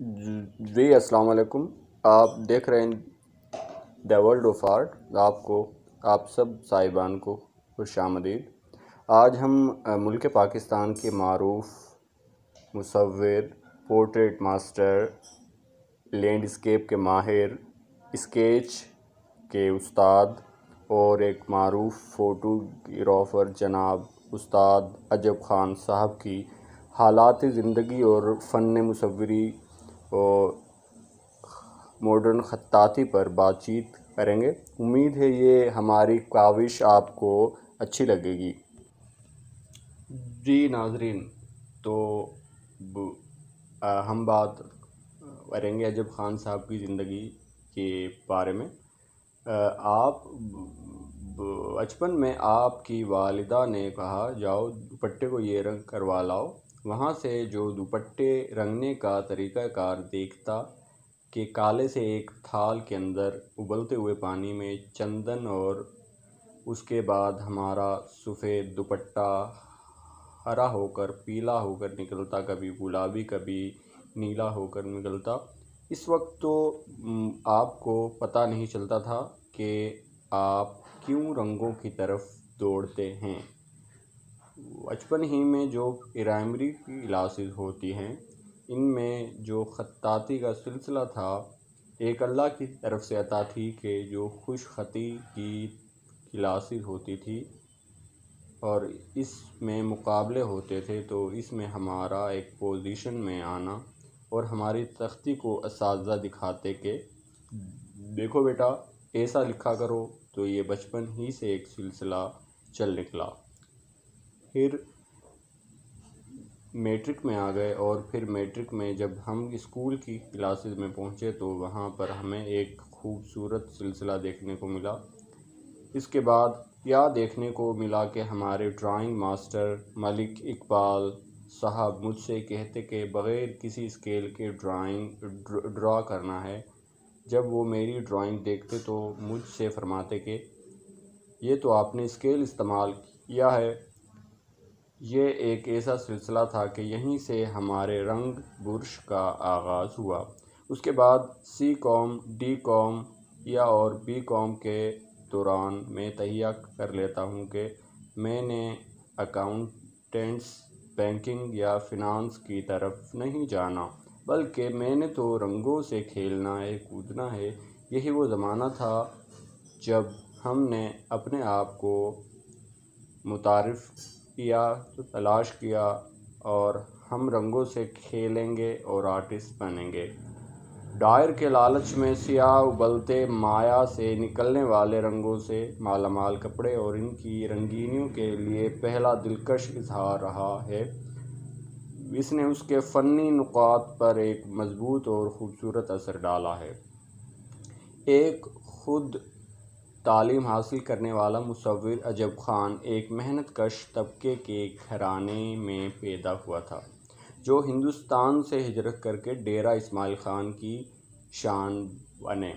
जी अस्सलाम वालेकुम आप देख रहे हैं द वर्ल्ड ऑफ आर्ट आपको आप सब साहिबान को खुश आमदीद आज हम मुल्क पाकिस्तान के मरूफ मुसविर पोर्ट्रेट मास्टर लैंडस्केप के माहिर स्केच के उस्ताद और एक मरूफ फ़ोटोग्राफ़र जनाब उस्ताद अजब ख़ान साहब की हालात ज़िंदगी और फ़न मुसवरी तो मॉडर्न ख़त्ताती पर बातचीत करेंगे उम्मीद है ये हमारी काविश आपको अच्छी लगेगी जी नाजरीन तो आ, हम बात करेंगे अजब ख़ान साहब की ज़िंदगी के बारे में आ, आप बचपन में आपकी वालिदा ने कहा जाओ दुपट्टे को ये रंग करवा लाओ वहाँ से जो दुपट्टे रंगने का तरीकाकार देखता कि काले से एक थाल के अंदर उबलते हुए पानी में चंदन और उसके बाद हमारा सफ़ेद दुपट्टा हरा होकर पीला होकर निकलता कभी गुलाबी कभी नीला होकर निकलता इस वक्त तो आपको पता नहीं चलता था कि आप क्यों रंगों की तरफ दौड़ते हैं बचपन ही में जो प्राइमरी की क्लासेस होती हैं इनमें जो ख़त्ताती का सिलसिला था एक अल्लाह की तरफ से अता थी कि जो खुश खती की क्लासेस होती थी और इसमें मुकाबले होते थे तो इसमें हमारा एक पोजीशन में आना और हमारी तख्ती को इस दिखाते के देखो बेटा ऐसा लिखा करो तो ये बचपन ही से एक सिलसिला चल निकला फिर मैट्रिक में आ गए और फिर मैट्रिक में जब हम स्कूल की क्लासेस में पहुँचे तो वहाँ पर हमें एक खूबसूरत सिलसिला देखने को मिला इसके बाद क्या देखने को मिला कि हमारे ड्राइंग मास्टर मलिक इकबाल साहब मुझसे कहते कि बग़ैर किसी स्केल के ड्राइंग ड्रा करना है जब वो मेरी ड्राइंग देखते तो मुझसे फरमाते कि ये तो आपने स्केल इस्तेमाल किया है ये एक ऐसा सिलसिला था कि यहीं से हमारे रंग बुरश का आगाज़ हुआ उसके बाद सी कॉम डी कॉम या और बी कॉम के दौरान मैं तहिया कर लेता हूँ कि मैंने अकाउंटेंट्स बैंकिंग या फिनांस की तरफ नहीं जाना बल्कि मैंने तो रंगों से खेलना है कूदना है यही वो ज़माना था जब हमने अपने आप को मुतारफ़ किया तो तलाश किया और हम रंगों से खेलेंगे और आर्टिस्ट बनेंगे डायर के लालच में सियाह उबलते माया से निकलने वाले रंगों से मालामाल कपड़े और इनकी रंगीनियों के लिए पहला दिलकश इजहार रहा है इसने उसके फ़नी नुकात पर एक मज़बूत और ख़ूबसूरत असर डाला है एक खुद तालीम हासिल करने वाला मुसविर अजब खान एक मेहनत कश तबके के घराने में पैदा हुआ था जो हिंदुस्तान से हिजरत करके डेरा इस्माइल ख़ान की शान बने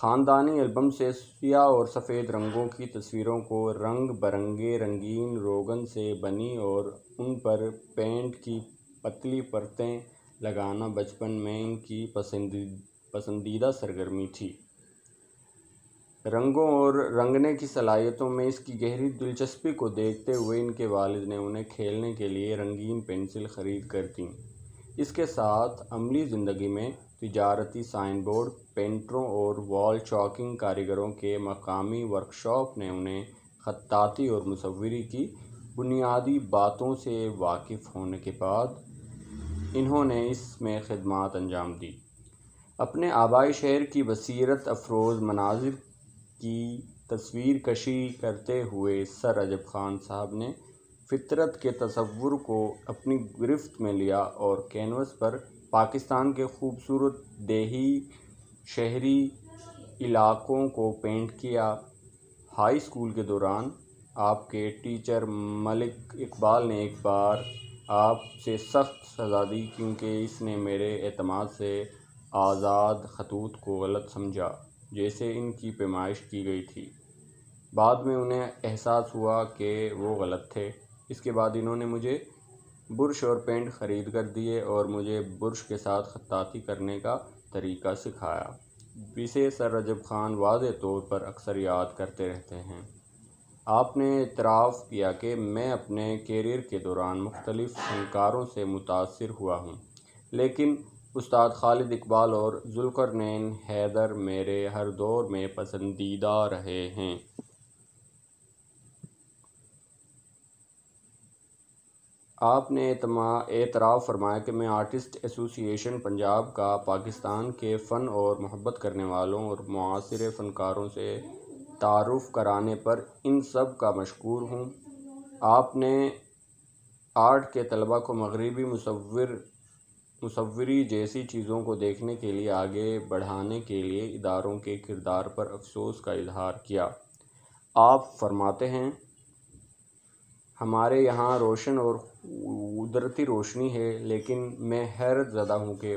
ख़ानदानी एल्बम से सियाह और सफ़ेद रंगों की तस्वीरों को रंग बरंगे रंगीन रोगन से बनी और उन पर पेंट की पतली परतें लगाना बचपन में इनकी पसंदी पसंदीदा सरगर्मी थी रंगों और रंगने की सलाहियतों में इसकी गहरी दिलचस्पी को देखते हुए इनके वालिद ने उन्हें खेलने के लिए रंगीन पेंसिल खरीद कर दी इसके साथ अमली ज़िंदगी में तजारती साइन बोर्ड पेंटरों और वॉल चौकिंग कारीगरों के मकामी वर्कशॉप ने उन्हें खत्ताती और मसवरी की बुनियादी बातों से वाकिफ़ होने के बाद इन्होंने इसमें खदमात अंजाम दी अपने आबाई शहर की बसीरत अफरोज़ मनाजिर की तस्वीर कशी करते हुए सर अजब खान साहब ने फ़ितरत के तस्वुर को अपनी गिरफ्त में लिया और कैनवस पर पाकिस्तान के खूबसूरत देही शहरी इलाकों को पेंट किया हाई स्कूल के दौरान आपके टीचर मलिक इकबाल ने एक बार आपसे सख्त सज़ा दी क्योंकि इसने मेरे अतमाद से आज़ाद खतूत को गलत समझा जैसे इनकी पेमाइश की गई थी बाद में उन्हें एहसास हुआ कि वो गलत थे इसके बाद इन्होंने मुझे बुरश और पेंट ख़रीद कर दिए और मुझे बुरश के साथ खत्ताती करने का तरीका सिखाया इसे सर रजब खान वाज तौर पर अक्सर याद करते रहते हैं आपने इतराफ़ किया कि मैं अपने कैरियर के दौरान मुख्तलिफ़ फनकारों से मुतासर हुआ हूँ लेकिन उस्ताद खालिद इकबाल और नैन हैदर मेरे हर दौर में पसंदीदा रहे हैं आपने एतराफ़ फरमाया कि मैं आर्टिस्ट एसोसिएशन पंजाब का पाकिस्तान के फ़न और मोहब्बत करने वालों और मुआसर फ़नकारों से तारुफ़ कराने पर इन सब का मशहूर हूँ आपने आर्ट के तलबा को मगरबी मुसविर मुसविरी जैसी चीज़ों को देखने के लिए आगे बढ़ाने के लिए इदारों के किरदार पर अफसोस का इजहार किया आप फरमाते हैं हमारे यहाँ रोशन और कुदरती रोशनी है लेकिन मैं हैरत ज़दा हूँ कि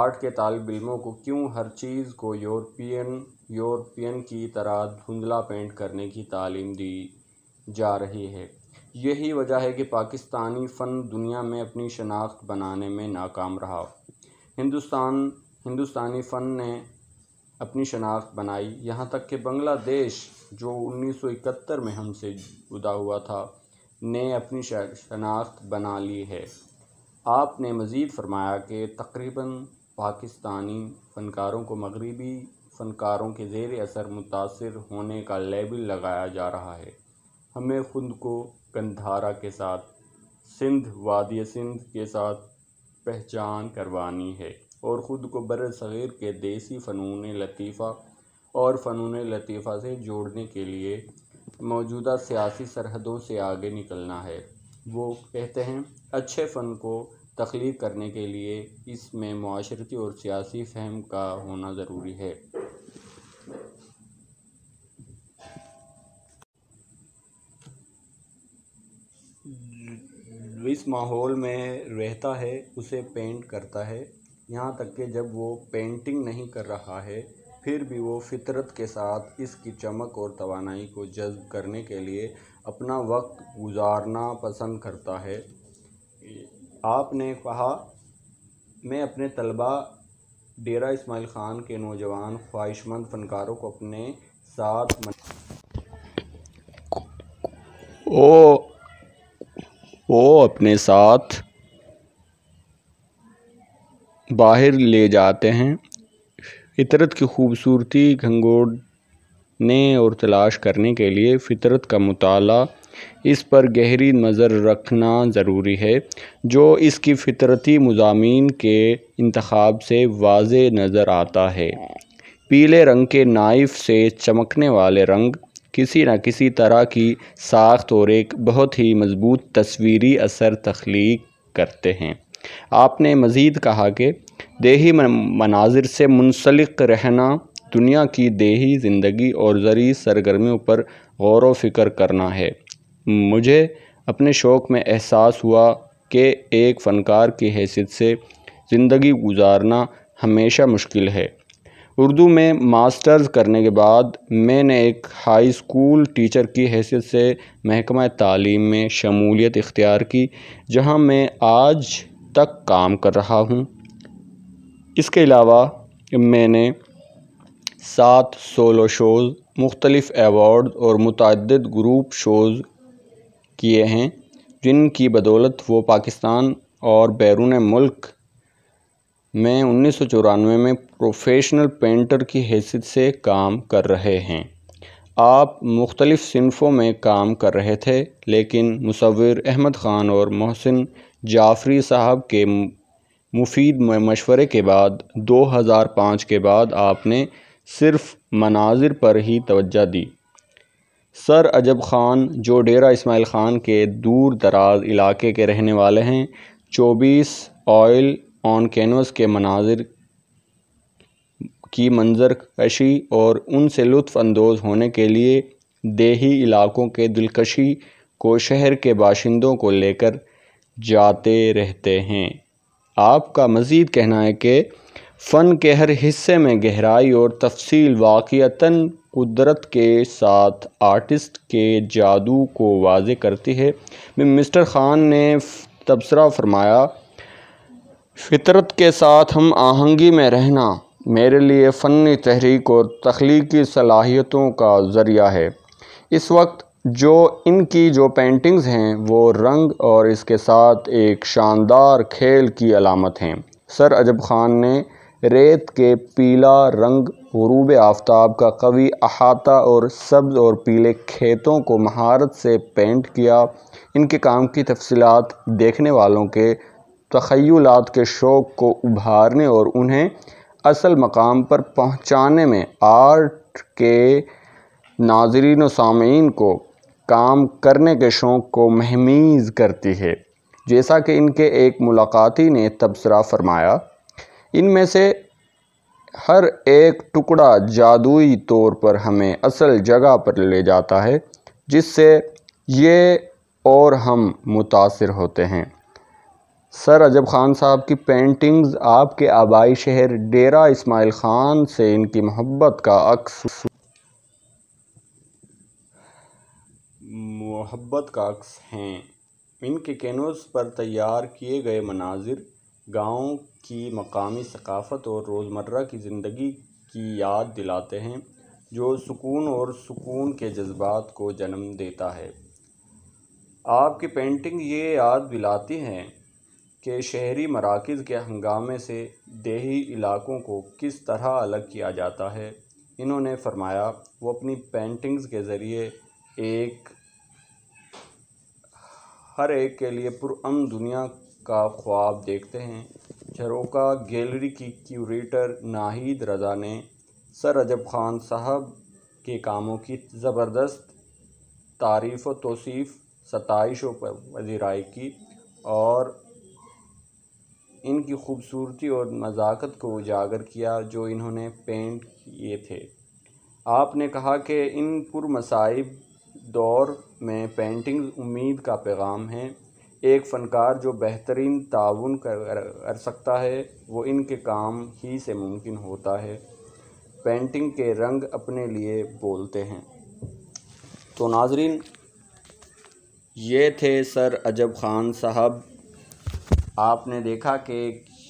आर्ट के तालब इलमों को क्यों हर चीज़ को यूरोपियन यूरोपियन की तरह धुंधला पेंट करने की तालीम दी जा रही है यही वजह है कि पाकिस्तानी फ़न दुनिया में अपनी शनाख्त बनाने में नाकाम रहा हिंदुस्तान हिंदुस्तानी फ़न ने अपनी शनाख्त बनाई यहाँ तक कि बांग्लादेश जो 1971 में हमसे जुदा हुआ था ने अपनी शनाख्त बना ली है आपने मज़ीद फरमाया कि तकरीबन पाकिस्तानी फ़नकारों को मगरबी फ़नकारों के ज़ेर असर मुतासर होने का लेबल लगाया जा रहा है हमें ख़ुद को कंधारा के साथ सिंध वादी सिंध के साथ पहचान करवानी है और ख़ुद को बर सगैर के देसी फ़नून लतीफ़ा और फ़नून लतीफ़ा से जोड़ने के लिए मौजूदा सियासी सरहदों से आगे निकलना है वो कहते हैं अच्छे फ़न को तख्लीक करने के लिए इसमें माशरती और सियासी फहम का होना ज़रूरी है जिस माहौल में रहता है उसे पेंट करता है यहाँ तक कि जब वो पेंटिंग नहीं कर रहा है फिर भी वो फितरत के साथ इसकी चमक और तवानाई को जज्ब करने के लिए अपना वक्त गुजारना पसंद करता है आपने कहा मैं अपने तलबा डेरा इस्माइल ख़ान के नौजवान ख्वाहिशमंद फ़नकारों को अपने साथ मन... ओ वो अपने साथ बाहर ले जाते हैं फितरत की खूबसूरती घंगोड़ने और तलाश करने के लिए फितरत का मताल इस पर गहरी नज़र रखना ज़रूरी है जो इसकी फितरती मजामी के इंतखब से वाज नज़र आता है पीले रंग के नाइफ से चमकने वाले रंग किसी न किसी तरह की साख्त और एक बहुत ही मज़बूत तस्वीरी असर तख्लीक करते हैं आपने मज़ीद कहा कि देही मनाजिर से मुंसलिक रहना दुनिया की देही ज़िंदगी और ज़रिए सरगर्मियों पर गौर व फिक्र करना है मुझे अपने शौक़ में एहसास हुआ कि एक फ़नकार की हैसियत से ज़िंदगी गुजारना हमेशा मुश्किल है उर्दू में मास्टर्स करने के बाद मैंने एक हाई स्कूल टीचर की हैसियत से महकमा तालीम में शमूलियत इख्तियार की जहां मैं आज तक काम कर रहा हूं इसके अलावा मैंने सात सोलो शोज़ मुख्तलिफ़ एवॉर्ड और मतद ग्रुप शोज़ किए हैं जिनकी बदौलत वो पाकिस्तान और बैरून मुल्क में उन्नीस में प्रोफेशनल पेंटर की हैसियत से काम कर रहे हैं आप मुख्तलिफ़ सिनफ़ों में काम कर रहे थे लेकिन मुसविर अहमद ख़ान और मोहसिन जाफरी साहब के मुफीद मशवरे के बाद 2005 के बाद आपने सिर्फ मनाजिर पर ही तवज्जा दी सर अजब ख़ान जो डेरा इस्माइल ख़ान के दूर दराज इलाके के रहने वाले हैं चौबीस ऑयल ऑन कैनवस के मनाजिर की मंजर कशी और उनसे लुत्फ़ानंदोज़ होने के लिए देही इलाक़ों के दिलकशी को शहर के बाशिंदों को लेकर जाते रहते हैं आपका मज़ीद कहना है कि फ़न के हर हिस्से में गहराई और तफसील वाक़ता कुदरत के साथ आर्टिस्ट के जादू को वाज करती है मिस्टर ख़ान ने तबसरा फरमाया फितरत के साथ हम आहंगी में रहना मेरे लिए फ़नी तहरीक और तख्लीकी सलाहियतों का ज़रिया है इस वक्त जो इनकी जो पेंटिंग्स हैं वो रंग और इसके साथ एक शानदार खेल की अलामत हैं सर अजब ख़ान ने रेत के पीला रंग रूब आफ्ताब का कवि अहाता और सब्ज़ और पीले खेतों को महारत से पेंट किया इनके काम की तफसलत देखने वालों के तखैलात के शौक़ को उभारने और उन्हें असल मकाम पर पहुँचाने में आर्ट के नाजरीन सामीन को काम करने के शौक़ को महमीज़ करती है जैसा कि इनके एक मुलाकाती ने तबसरा फरमाया इनमें से हर एक टुकड़ा जादुई तौर पर हमें असल जगह पर ले जाता है जिससे ये और हम मुतासर होते हैं सर अजब ख़ान साहब की पेंटिंग्स आपके आबाई शहर डेरा इस्माइल ख़ान से इनकी मोहब्बत का अक्स मोहब्बत का अक्स हैं इनके कैनवस पर तैयार किए गए मनाजिर गाँव की मकामी सकाफ़त और रोज़मर्रा की ज़िंदगी की याद दिलाते हैं जो सुकून और सुकून के जज्बात को जन्म देता है आपकी पेंटिंग ये याद दिलाती हैं के शहरी मराकज़ के हंगामे से देही इलाकों को किस तरह अलग किया जाता है इन्होंने फरमाया वो अपनी पेंटिंग्स के ज़रिए एक हर एक के लिए पुरम दुनिया का ख्वाब देखते हैं झरोका गैलरी की क्यूरेटर नाहिद रज़ा ने सर रजब खान साहब के कामों की ज़बरदस्त तारीफ़ व तोसीफ़ सताइशों पर वजीराई की और इनकी खूबसूरती और नज़ाकत को उजागर किया जो इन्होंने पेंट किए थे आपने कहा कि इन पुरमसाइब दौर में पेंटिंग उम्मीद का पैगाम है एक फ़नकार जो बेहतरीन ताउन कर, कर सकता है वो इनके काम ही से मुमकिन होता है पेंटिंग के रंग अपने लिए बोलते हैं तो नाजरीन ये थे सर अजब ख़ान साहब आपने देखा कि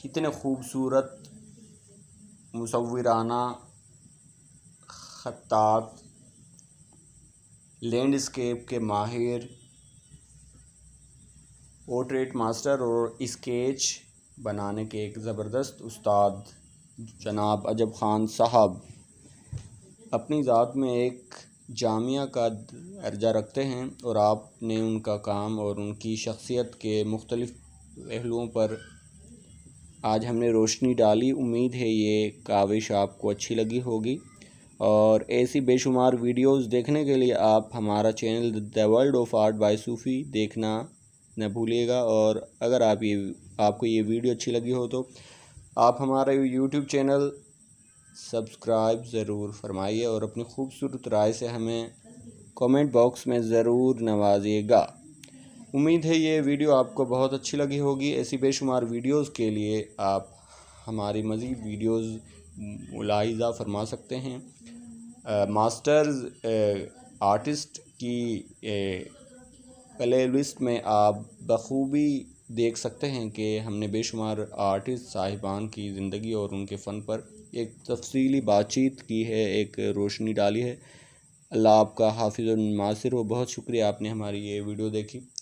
कितने खूबसूरत मसवराना खतात लैंडस्केप के माहिर पोर्ट्रेट मास्टर और स्केच बनाने के एक ज़बरदस्त उस्ताद जनाब अजब ख़ान साहब अपनी ज़ात में एक जामिया का दर्जा रखते हैं और आपने उनका काम और उनकी शख्सियत के मुख्तलिफ़ पहलुओं पर आज हमने रोशनी डाली उम्मीद है ये काविश आपको अच्छी लगी होगी और ऐसी बेशुमार वीडियोस देखने के लिए आप हमारा channel the world of art by Sufi देखना न भूलिएगा और अगर आप ये आपको ये वीडियो अच्छी लगी हो तो आप हमारा यूट्यूब चैनल सब्सक्राइब ज़रूर फरमाइए और अपनी खूबसूरत राय से हमें कमेंट बॉक्स में ज़रूर नवाजिएगा उम्मीद है ये वीडियो आपको बहुत अच्छी लगी होगी ऐसी बेशुमार वीडियोस के लिए आप हमारी मज़ीद वीडियोस मुलाहिजा फरमा सकते हैं आ, मास्टर्स आ, आर्टिस्ट की प्ले लिस्ट में आप बखूबी देख सकते हैं कि हमने बेशुमार आर्टिस्ट साहिबान की ज़िंदगी और उनके फ़न पर एक तफसीली बातचीत की है एक रोशनी डाली है अल्लाह आपका हाफिज़ नासिर हो बहुत शुक्रिया आपने हमारी ये वीडियो देखी